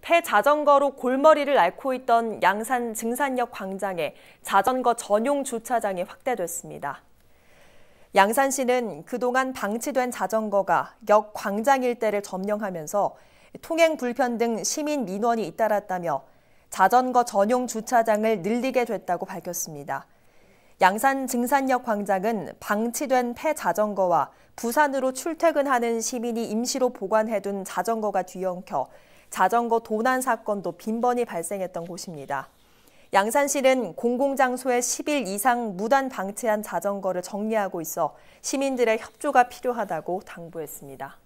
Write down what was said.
폐자전거로 골머리를 앓고 있던 양산 증산역 광장에 자전거 전용 주차장이 확대됐습니다. 양산시는 그동안 방치된 자전거가 역 광장 일대를 점령하면서 통행 불편 등 시민 민원이 잇따랐다며 자전거 전용 주차장을 늘리게 됐다고 밝혔습니다. 양산 증산역 광장은 방치된 폐자전거와 부산으로 출퇴근하는 시민이 임시로 보관해둔 자전거가 뒤엉켜 자전거 도난 사건도 빈번히 발생했던 곳입니다. 양산시는 공공장소에 10일 이상 무단 방치한 자전거를 정리하고 있어 시민들의 협조가 필요하다고 당부했습니다.